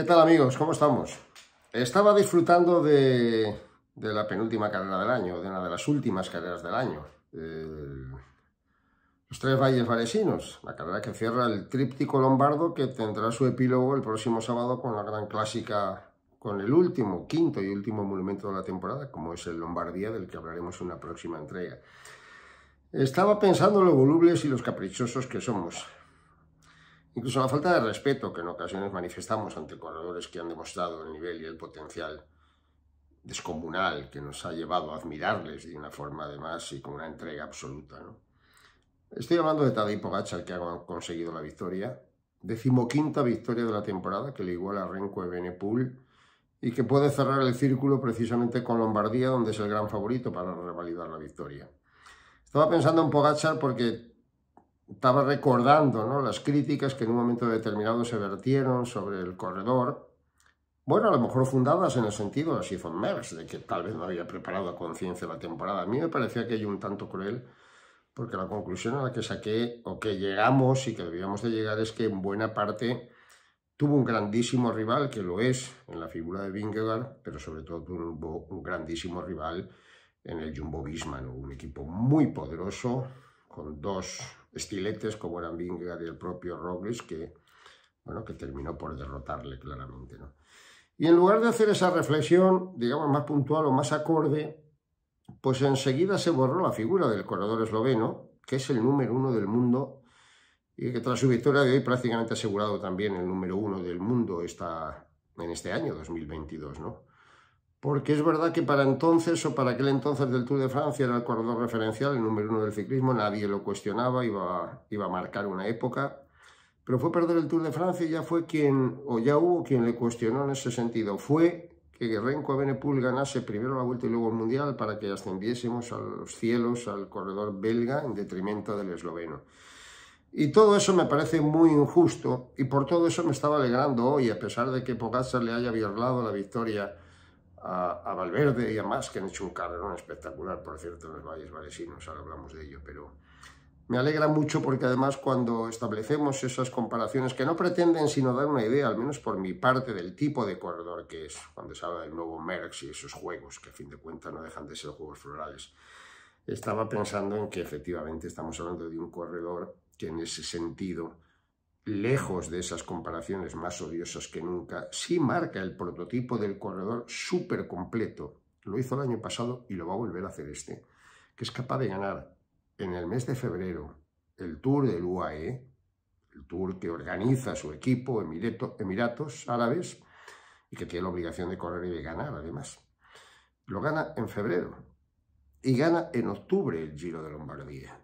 ¿Qué tal amigos? ¿Cómo estamos? Estaba disfrutando de, la penúltima carrera del año, de una de las últimas carreras del año. Eh, los tres valles valesinos, la carrera que cierra el tríptico lombardo que tendrá su epílogo el próximo sábado con la gran clásica, con el último, quinto y último monumento de la temporada, como es el Lombardía, del que hablaremos en una próxima entrega. Estaba pensando en lo volubles y los caprichosos que somos. Incluso la falta de respeto que en ocasiones manifestamos ante corredores que han demostrado el nivel y el potencial descomunal que nos ha llevado a admirarles de una forma además y con una entrega absoluta. Estoy hablando de Tadej Pogacar que ha conseguido la victoria, decimoquinta victoria de la temporada que le iguala a Renko Evenepoel y que puede cerrar el círculo precisamente con Lombardía donde es el gran favorito para revalidar la victoria. Estaba pensando en Pogacar porque estaba recordando ¿no? las críticas que en un momento determinado se vertieron sobre el corredor, bueno, a lo mejor fundadas en el sentido de de que tal vez no había preparado a conciencia la temporada. A mí me parecía que hay un tanto cruel, porque la conclusión a la que saqué, o que llegamos y que debíamos de llegar, es que en buena parte tuvo un grandísimo rival, que lo es en la figura de Vingegaard, pero sobre todo tuvo un grandísimo rival en el Jumbo Visma, un equipo muy poderoso, con dos estiletes como eran Vingegaard y el propio Robles, que, bueno, que terminó por derrotarle claramente. ¿no? Y en lugar de hacer esa reflexión, digamos, más puntual o más acorde, pues enseguida se borró la figura del corredor esloveno, que es el número uno del mundo y que tras su victoria de hoy prácticamente ha asegurado también el número uno del mundo está en este año 2022, ¿no? porque es verdad que para entonces o para aquel entonces del Tour de Francia era el corredor referencial, el número uno del ciclismo, nadie lo cuestionaba, iba, iba a marcar una época, pero fue perder el Tour de Francia y ya fue quien, o ya hubo quien le cuestionó en ese sentido, fue que a Benepul ganase primero la Vuelta y luego el Mundial para que ascendiésemos a los cielos al corredor belga en detrimento del esloveno. Y todo eso me parece muy injusto y por todo eso me estaba alegrando hoy, a pesar de que Pogacar le haya violado la victoria a, Valverde y a más, que han hecho un carrerón espectacular, por cierto, en los valles valesinos, ahora hablamos de ello, pero me alegra mucho porque además cuando establecemos esas comparaciones que no pretenden sino dar una idea, al menos por mi parte, del tipo de corredor que es, cuando se habla del nuevo Merckx y esos juegos, que a fin de cuentas no dejan de ser juegos florales, estaba pensando en que efectivamente estamos hablando de un corredor que en ese sentido lejos de esas comparaciones más odiosas que nunca, sí marca el prototipo del corredor súper completo. Lo hizo el año pasado y lo va a volver a hacer este, que es capaz de ganar en el mes de febrero el Tour del UAE, el Tour que organiza su equipo Emiratos Árabes y que tiene la obligación de correr y de ganar además. Lo gana en febrero y gana en octubre el Giro de Lombardía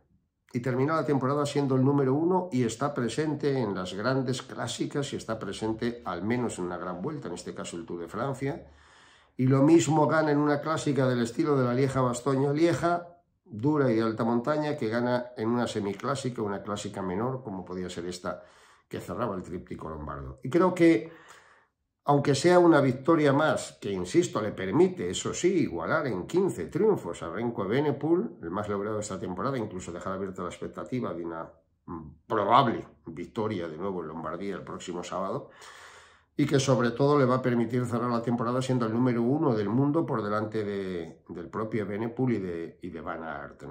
y terminó la temporada siendo el número uno y está presente en las grandes clásicas y está presente al menos en una gran vuelta, en este caso el Tour de Francia. Y lo mismo gana en una clásica del estilo de la Lieja bastoño Lieja, dura y de alta montaña, que gana en una semiclásica, una clásica menor, como podía ser esta que cerraba el tríptico lombardo. Y creo que aunque sea una victoria más, que insisto, le permite, eso sí, igualar en 15 triunfos a Renko benepool el más logrado de esta temporada, incluso dejar abierta la expectativa de una mm, probable victoria de nuevo en Lombardía el próximo sábado, y que sobre todo le va a permitir cerrar la temporada siendo el número uno del mundo por delante del propio benepool y de, y de Van Aert.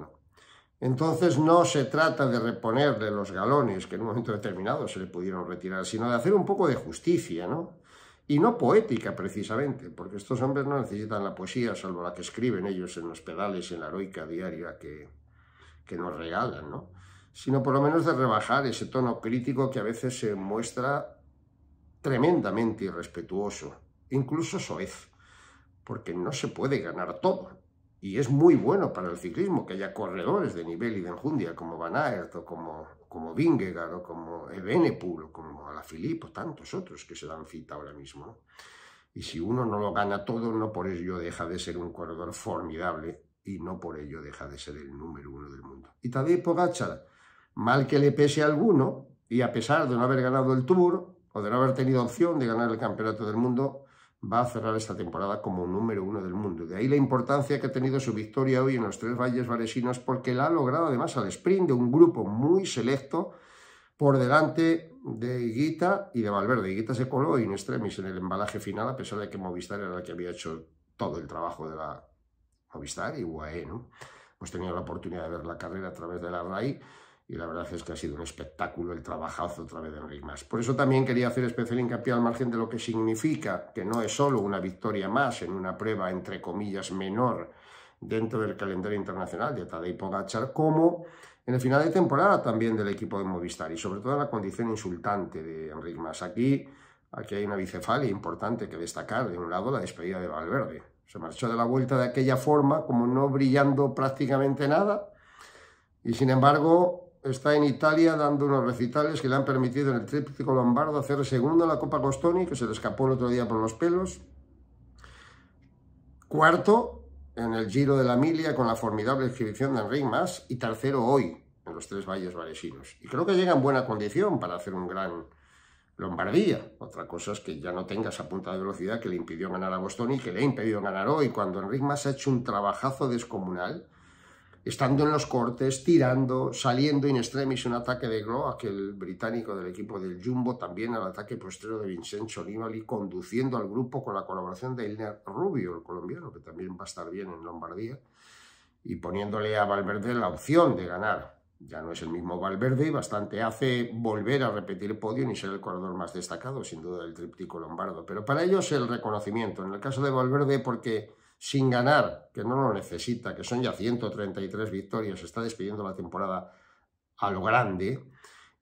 Entonces no se trata de reponerle los galones que en un momento determinado se le pudieron retirar, sino de hacer un poco de justicia, ¿no? y no poética precisamente, porque estos hombres no necesitan la poesía, salvo la que escriben ellos en los pedales, en la heroica diaria que, que nos regalan, ¿no? sino por lo menos de rebajar ese tono crítico que a veces se muestra tremendamente irrespetuoso, incluso soez, porque no se puede ganar todo. Y es muy bueno para el ciclismo que haya corredores de nivel y de enjundia como Van Aert o como, como Vingegaard o como puro o como Alaphilippe o tantos otros que se dan cita ahora mismo. Y si uno no lo gana todo, no por ello deja de ser un corredor formidable y no por ello deja de ser el número uno del mundo. Y Tadej Pogacar, mal que le pese a alguno, y a pesar de no haber ganado el Tour o de no haber tenido opción de ganar el Campeonato del Mundo, va a cerrar esta temporada como número uno del mundo. De ahí la importancia que ha tenido su victoria hoy en los tres valles varesinos, porque la ha logrado además al sprint de un grupo muy selecto por delante de Higuita y de Valverde. Higuita se coló en extremis en el embalaje final, a pesar de que Movistar era la que había hecho todo el trabajo de la Movistar y UAE, ¿no? Pues tenía la oportunidad de ver la carrera a través de la RAI y la verdad es que ha sido un espectáculo el trabajazo otra vez de Enric Mas. Por eso también quería hacer especial hincapié al margen de lo que significa, que no es solo una victoria más en una prueba, entre comillas, menor dentro del calendario internacional de Tadej Pogacar, como en el final de temporada también del equipo de Movistar y sobre todo en la condición insultante de Enric Mas. Aquí, aquí hay una bicefalia importante que destacar, de un lado la despedida de Valverde. Se marchó de la vuelta de aquella forma, como no brillando prácticamente nada, y sin embargo está en Italia dando unos recitales que le han permitido en el tríptico lombardo hacer segundo en la Copa Costoni, que se le escapó el otro día por los pelos. Cuarto en el Giro de la Milia con la formidable exhibición de Enric Mas y tercero hoy en los tres valles valesinos. Y creo que llega en buena condición para hacer un gran Lombardía. Otra cosa es que ya no tenga esa punta de velocidad que le impidió ganar a Boston y que le ha impedido ganar hoy, cuando Enric Mas ha hecho un trabajazo descomunal estando en los cortes, tirando, saliendo in extremis un ataque de Glo, aquel británico del equipo del Jumbo, también al ataque posterior de Vincenzo y conduciendo al grupo con la colaboración de Ilner Rubio, el colombiano, que también va a estar bien en Lombardía, y poniéndole a Valverde la opción de ganar. Ya no es el mismo Valverde y bastante hace volver a repetir el podio y ser el corredor más destacado, sin duda, del tríptico lombardo. Pero para ellos el reconocimiento, en el caso de Valverde, porque sin ganar, que no lo necesita, que son ya 133 victorias, está despidiendo la temporada a lo grande.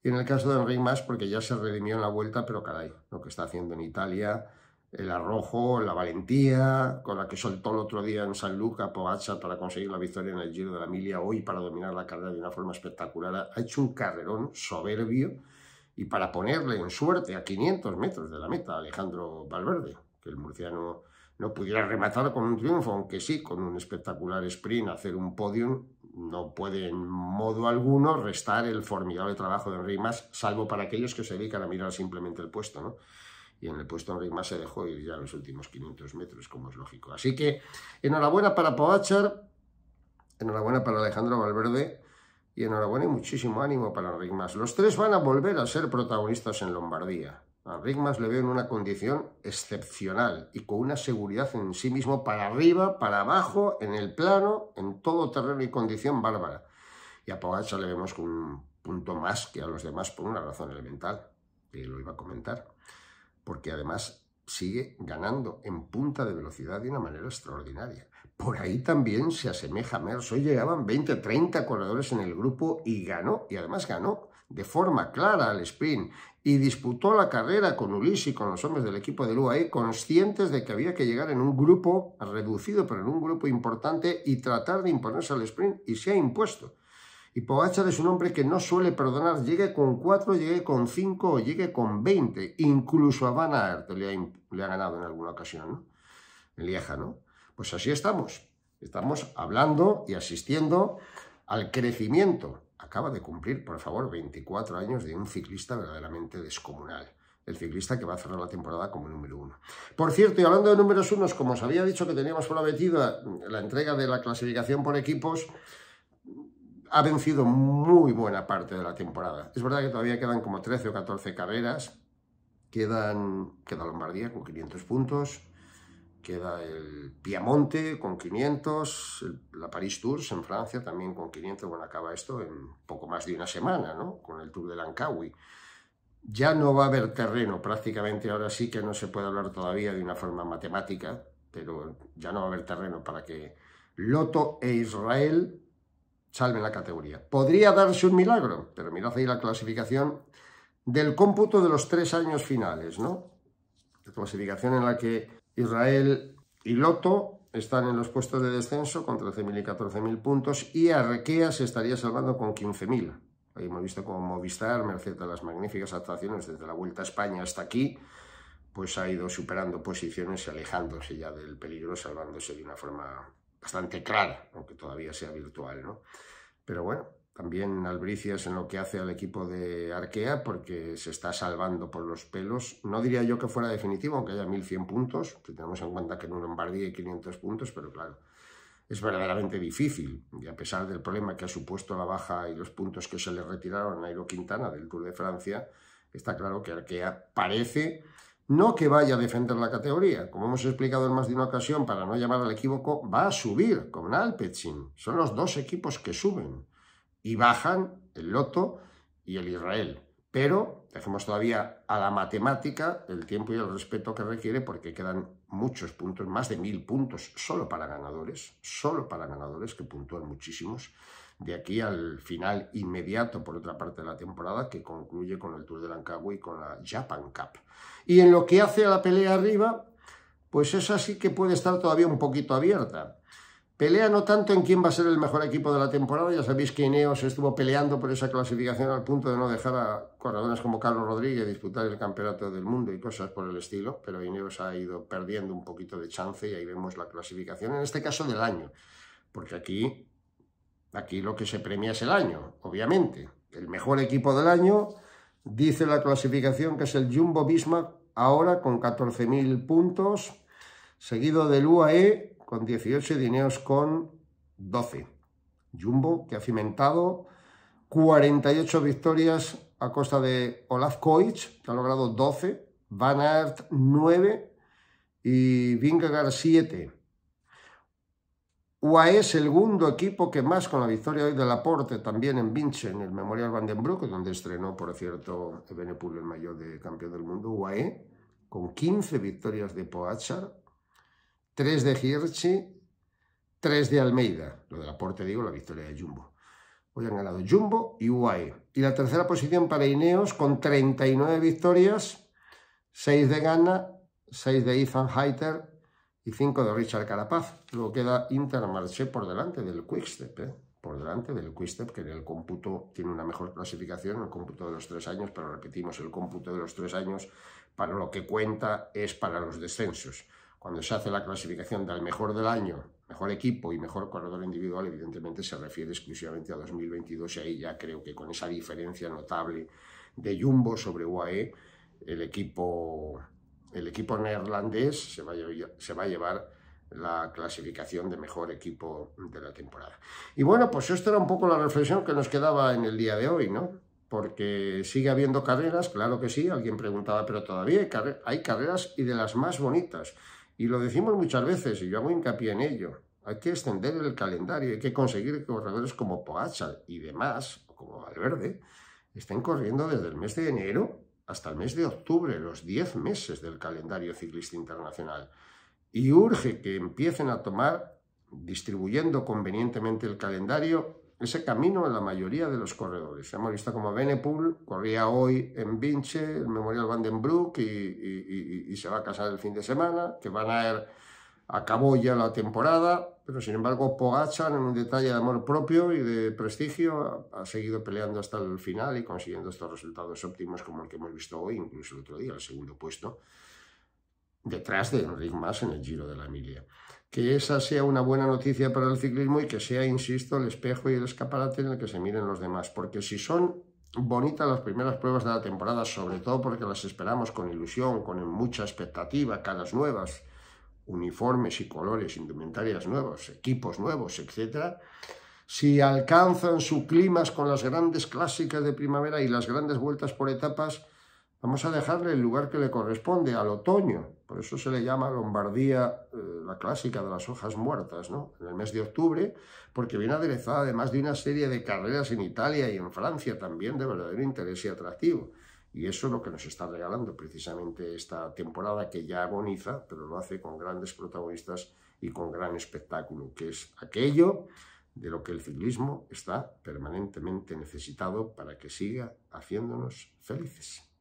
Y en el caso de Enrique más, porque ya se redimió en la vuelta, pero caray, lo que está haciendo en Italia, el arrojo, la valentía, con la que soltó el otro día en San Luca Pogacar para conseguir la victoria en el Giro de la Emilia, hoy para dominar la carrera de una forma espectacular, ha hecho un carrerón soberbio y para ponerle en suerte a 500 metros de la meta Alejandro Valverde, que el murciano no pudiera rematar con un triunfo, aunque sí, con un espectacular sprint, hacer un podium, no puede en modo alguno restar el formidable trabajo de Enric Mas, salvo para aquellos que se dedican a mirar simplemente el puesto, ¿no? Y en el puesto Enric Mas se dejó ir ya los últimos 500 metros, como es lógico. Así que enhorabuena para Poachar, enhorabuena para Alejandro Valverde, y enhorabuena y muchísimo ánimo para Enric Mas. Los tres van a volver a ser protagonistas en Lombardía. A Rigmas le veo en una condición excepcional y con una seguridad en sí mismo para arriba, para abajo, en el plano, en todo terreno y condición bárbara. Y a Pogacha le vemos con un punto más que a los demás por una razón elemental, que lo iba a comentar, porque además sigue ganando en punta de velocidad de una manera extraordinaria. Por ahí también se asemeja a Mers. Hoy llegaban 20, 30 corredores en el grupo y ganó, y además ganó de forma clara al sprint y disputó la carrera con Ulises y con los hombres del equipo del UAE, conscientes de que había que llegar en un grupo reducido, pero en un grupo importante y tratar de imponerse al sprint, y se ha impuesto. Y Pogachar es un hombre que no suele perdonar, llegue con 4, llegue con 5 o llegue con 20. Incluso a Van Aert le ha, ganado en alguna ocasión, ¿no? En ¿no? Pues así estamos. Estamos hablando y asistiendo al crecimiento acaba de cumplir, por favor, 24 años de un ciclista verdaderamente descomunal. El ciclista que va a cerrar la temporada como número uno. Por cierto, y hablando de números unos, como os había dicho que teníamos prometida la entrega de la clasificación por equipos, ha vencido muy buena parte de la temporada. Es verdad que todavía quedan como 13 o 14 carreras. Quedan, queda Lombardía con 500 puntos, Queda el Piamonte con 500, la Paris Tours en Francia también con 500. Bueno, acaba esto en poco más de una semana, ¿no? Con el Tour de Lancawi. Ya no va a haber terreno, prácticamente ahora sí que no se puede hablar todavía de una forma matemática, pero ya no va a haber terreno para que Loto e Israel salven la categoría. Podría darse un milagro, pero mirad ahí la clasificación del cómputo de los tres años finales, ¿no? La clasificación en la que Israel y Loto están en los puestos de descenso con 13.000 y 14.000 puntos y Arrequea se estaría salvando con 15.000. Ahí hemos visto cómo Movistar, merced a las magníficas actuaciones desde la Vuelta a España hasta aquí, pues ha ido superando posiciones y alejándose ya del peligro, salvándose de una forma bastante clara, aunque todavía sea virtual, ¿no? Pero bueno, también albricias en lo que hace al equipo de Arkea porque se está salvando por los pelos. No diría yo que fuera definitivo, aunque haya 1.100 puntos, que tenemos en cuenta que en un Lombardía hay 500 puntos, pero claro, es verdaderamente difícil. Y a pesar del problema que ha supuesto la baja y los puntos que se le retiraron a Nairo Quintana del Tour de Francia, está claro que Arkea parece no que vaya a defender la categoría. Como hemos explicado en más de una ocasión, para no llamar al equívoco, va a subir con Alpecin. Son los dos equipos que suben y bajan el Loto y el Israel. Pero dejemos todavía a la matemática el tiempo y el respeto que requiere porque quedan muchos puntos, más de mil puntos solo para ganadores, solo para ganadores que puntúan muchísimos de aquí al final inmediato, por otra parte de la temporada, que concluye con el Tour de Rancagua y con la Japan Cup. Y en lo que hace a la pelea arriba, pues esa sí que puede estar todavía un poquito abierta. Pelea no tanto en quién va a ser el mejor equipo de la temporada, ya sabéis que Ineos estuvo peleando por esa clasificación al punto de no dejar a corredores como Carlos Rodríguez disputar el campeonato del mundo y cosas por el estilo, pero Ineos ha ido perdiendo un poquito de chance y ahí vemos la clasificación, en este caso del año, porque aquí, aquí lo que se premia es el año, obviamente. El mejor equipo del año, dice la clasificación que es el Jumbo Bismarck, ahora con 14.000 puntos, seguido del UAE con 18 y Dineos con 12. Jumbo, que ha cimentado 48 victorias a costa de Olaf koich que ha logrado 12, Van Aert 9 y Vingegaard 7. UAE, segundo equipo que más con la victoria hoy del aporte, también en Vinche, en el Memorial Van den Broek, donde estrenó, por cierto, Benepul, el mayor de campeón del mundo, UAE, con 15 victorias de Poachar, 3 de Hirschi, 3 de Almeida. Lo del aporte, digo, la victoria de Jumbo. Hoy han ganado Jumbo y UAE. Y la tercera posición para Ineos con 39 victorias, 6 de Ghana, 6 de Ethan Heiter y 5 de Richard Carapaz. Luego queda Intermarché por delante del Quick-Step. ¿eh? por delante del Quickstep, que en el cómputo tiene una mejor clasificación, el cómputo de los tres años, pero repetimos, el cómputo de los tres años para lo que cuenta es para los descensos. Cuando se hace la clasificación del mejor del año, mejor equipo y mejor corredor individual, evidentemente se refiere exclusivamente a 2022 y ahí ya creo que con esa diferencia notable de Jumbo sobre UAE, el equipo, el equipo neerlandés se va, a, se va a llevar la clasificación de mejor equipo de la temporada. Y bueno, pues esto era un poco la reflexión que nos quedaba en el día de hoy, ¿no? Porque sigue habiendo carreras, claro que sí, alguien preguntaba, pero todavía hay, carreras y de las más bonitas. Y lo decimos muchas veces, y yo hago hincapié en ello. Hay que extender el calendario, hay que conseguir que corredores como Poachal y demás, como Valverde, estén corriendo desde el mes de enero hasta el mes de octubre, los 10 meses del calendario ciclista internacional. Y urge que empiecen a tomar, distribuyendo convenientemente el calendario, ese camino en la mayoría de los corredores. Hemos visto como Benepool corría hoy en Vinche, el Memorial Vandenbroek y, y, y, se va a casar el fin de semana, que van a ir, acabó ya la temporada, pero sin embargo pogachan en un detalle de amor propio y de prestigio ha, ha seguido peleando hasta el final y consiguiendo estos resultados óptimos como el que hemos visto hoy, incluso el otro día, el segundo puesto detrás de Enric Mas en el Giro de la Emilia. Que esa sea una buena noticia para el ciclismo y que sea, insisto, el espejo y el escaparate en el que se miren los demás. Porque si son bonitas las primeras pruebas de la temporada, sobre todo porque las esperamos con ilusión, con mucha expectativa, caras nuevas, uniformes y colores, indumentarias nuevas, equipos nuevos, etc., si alcanzan su clima con las grandes clásicas de primavera y las grandes vueltas por etapas, Vamos a dejarle el lugar que le corresponde al otoño. Por eso se le llama Lombardía, eh, la clásica de las hojas muertas, ¿no? En el mes de octubre, porque viene aderezada además de una serie de carreras en Italia y en Francia también de verdadero interés y atractivo. Y eso es lo que nos está regalando precisamente esta temporada que ya agoniza, pero lo hace con grandes protagonistas y con gran espectáculo, que es aquello de lo que el ciclismo está permanentemente necesitado para que siga haciéndonos felices.